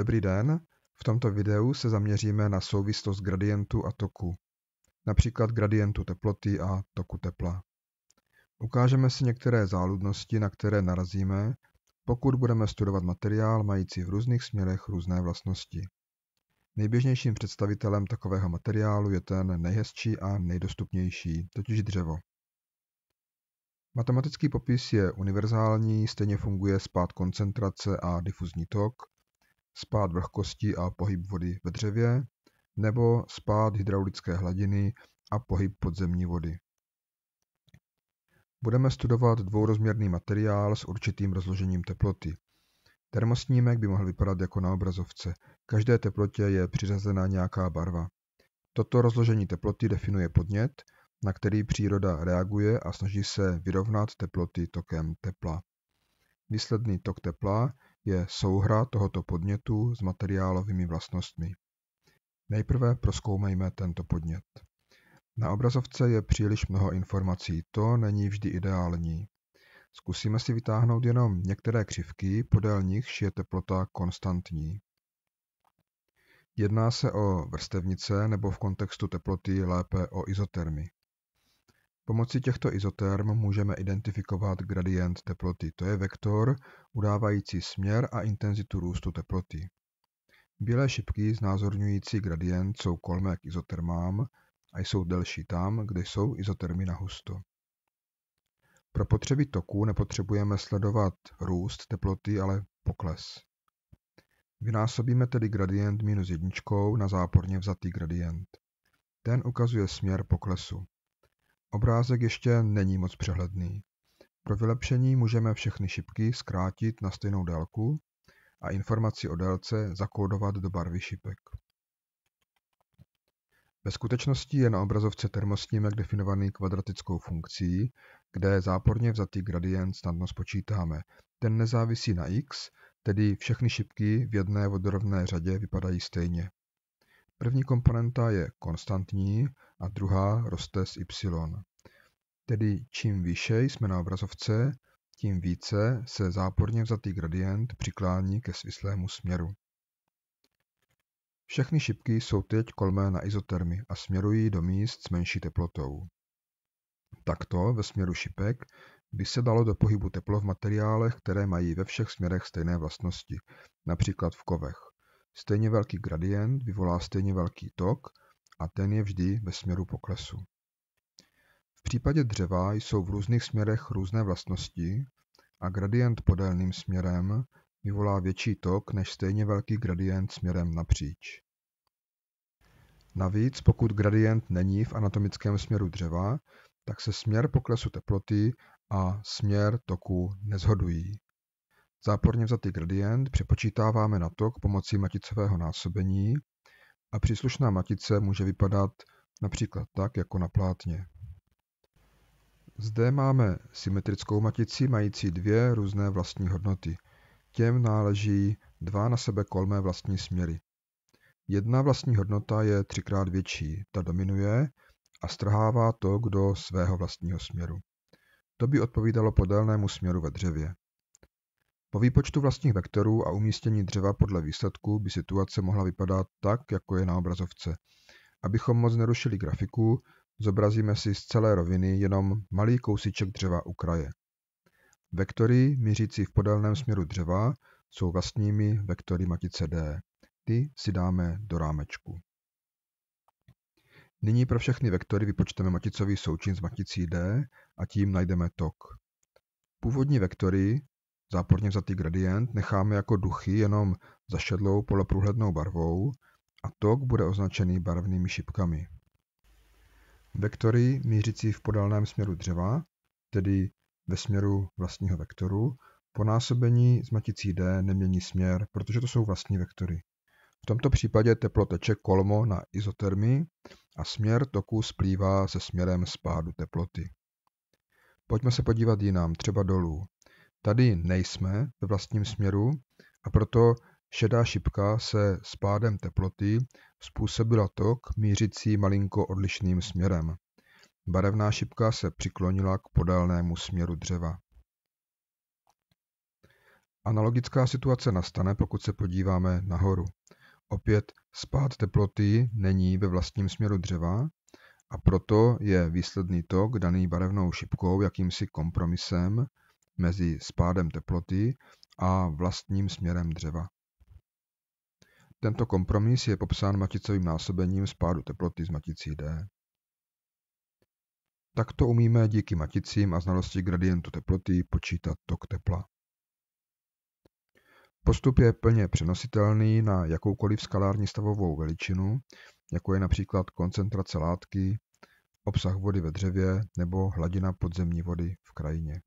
Dobrý den, v tomto videu se zaměříme na souvislost gradientu a toku, například gradientu teploty a toku tepla. Ukážeme si některé záludnosti, na které narazíme, pokud budeme studovat materiál mající v různých směrech různé vlastnosti. Nejběžnějším představitelem takového materiálu je ten nejhezčí a nejdostupnější, totiž dřevo. Matematický popis je univerzální, stejně funguje spát koncentrace a difuzní tok, spád vlhkosti a pohyb vody ve dřevě nebo spád hydraulické hladiny a pohyb podzemní vody. Budeme studovat dvourozměrný materiál s určitým rozložením teploty. Termosnímek by mohl vypadat jako na obrazovce. Každé teplotě je přiřazena nějaká barva. Toto rozložení teploty definuje podnět, na který příroda reaguje a snaží se vyrovnat teploty tokem tepla. Výsledný tok tepla je souhra tohoto podnětu s materiálovými vlastnostmi. Nejprve proskoumejme tento podnět. Na obrazovce je příliš mnoho informací, to není vždy ideální. Zkusíme si vytáhnout jenom některé křivky, podél nichž je teplota konstantní. Jedná se o vrstevnice nebo v kontextu teploty lépe o izotermy. Pomocí těchto izoterm můžeme identifikovat gradient teploty, to je vektor udávající směr a intenzitu růstu teploty. Bílé šipky znázorňující gradient jsou kolmé k izotermám a jsou delší tam, kde jsou izotermy na husto. Pro potřeby toku nepotřebujeme sledovat růst teploty, ale pokles. Vynásobíme tedy gradient minus jedničkou na záporně vzatý gradient. Ten ukazuje směr poklesu. Obrázek ještě není moc přehledný. Pro vylepšení můžeme všechny šipky zkrátit na stejnou délku a informaci o délce zakódovat do barvy šipek. Ve skutečnosti je na obrazovce termosnímek definovaný kvadratickou funkcí, kde záporně vzatý gradient snadno spočítáme. Ten nezávisí na x, tedy všechny šipky v jedné vodorovné řadě vypadají stejně. První komponenta je konstantní a druhá roste s y tedy čím vyše jsme na obrazovce, tím více se záporně vzatý gradient přiklání ke svislému směru. Všechny šipky jsou teď kolmé na izotermy a směrují do míst s menší teplotou. Takto ve směru šipek by se dalo do pohybu teplo v materiálech, které mají ve všech směrech stejné vlastnosti, například v kovech. Stejně velký gradient vyvolá stejně velký tok a ten je vždy ve směru poklesu. V případě dřeva jsou v různých směrech různé vlastnosti a gradient podélným směrem vyvolá větší tok než stejně velký gradient směrem napříč. Navíc pokud gradient není v anatomickém směru dřeva, tak se směr poklesu teploty a směr toku nezhodují. Záporně vzatý gradient přepočítáváme na tok pomocí maticového násobení a příslušná matice může vypadat například tak jako na plátně. Zde máme symetrickou matici mající dvě různé vlastní hodnoty. Těm náleží dva na sebe kolmé vlastní směry. Jedna vlastní hodnota je třikrát větší, ta dominuje a strhává to, kdo svého vlastního směru. To by odpovídalo podélnému směru ve dřevě. Po výpočtu vlastních vektorů a umístění dřeva podle výsledku by situace mohla vypadat tak, jako je na obrazovce. Abychom moc nerušili grafiku, Zobrazíme si z celé roviny jenom malý kousíček dřeva u kraje. Vektory mířící v podélném směru dřeva jsou vlastními vektory matice D. Ty si dáme do rámečku. Nyní pro všechny vektory vypočteme maticový součin s maticí D a tím najdeme tok. Původní vektory, záporně vzatý gradient, necháme jako duchy jenom zašedlou poloprůhlednou barvou a tok bude označený barvnými šipkami vektory mířící v podélném směru dřeva, tedy ve směru vlastního vektoru, po násobení s maticí D nemění směr, protože to jsou vlastní vektory. V tomto případě teplo teče kolmo na izotermy a směr toku splývá se směrem spádu teploty. Pojďme se podívat jinam, třeba dolů. Tady nejsme ve vlastním směru a proto Šedá šipka se s pádem teploty způsobila tok mířící malinko odlišným směrem. Barevná šipka se přiklonila k podélnému směru dřeva. Analogická situace nastane, pokud se podíváme nahoru. Opět spád teploty není ve vlastním směru dřeva a proto je výsledný tok daný barevnou šipkou jakýmsi kompromisem mezi spádem teploty a vlastním směrem dřeva. Tento kompromis je popsán maticovým násobením spádu teploty z maticí D. Takto umíme díky maticím a znalosti gradientu teploty počítat tok tepla. Postup je plně přenositelný na jakoukoliv skalární stavovou veličinu, jako je například koncentrace látky, obsah vody ve dřevě nebo hladina podzemní vody v krajině.